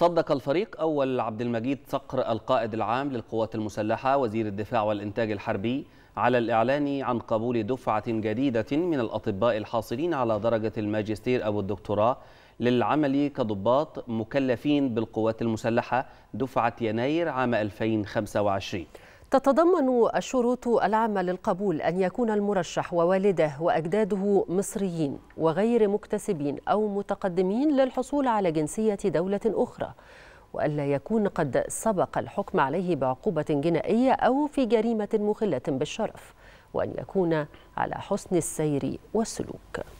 صدق الفريق أول عبد المجيد صقر القائد العام للقوات المسلحة وزير الدفاع والإنتاج الحربي على الإعلان عن قبول دفعة جديدة من الأطباء الحاصلين على درجة الماجستير أو الدكتوراه للعمل كضباط مكلفين بالقوات المسلحة دفعة يناير عام 2025 تتضمن الشروط العامة للقبول أن يكون المرشح ووالده وأجداده مصريين وغير مكتسبين أو متقدمين للحصول على جنسية دولة أخرى وألا يكون قد سبق الحكم عليه بعقوبة جنائية أو في جريمة مخلة بالشرف وأن يكون على حسن السير والسلوك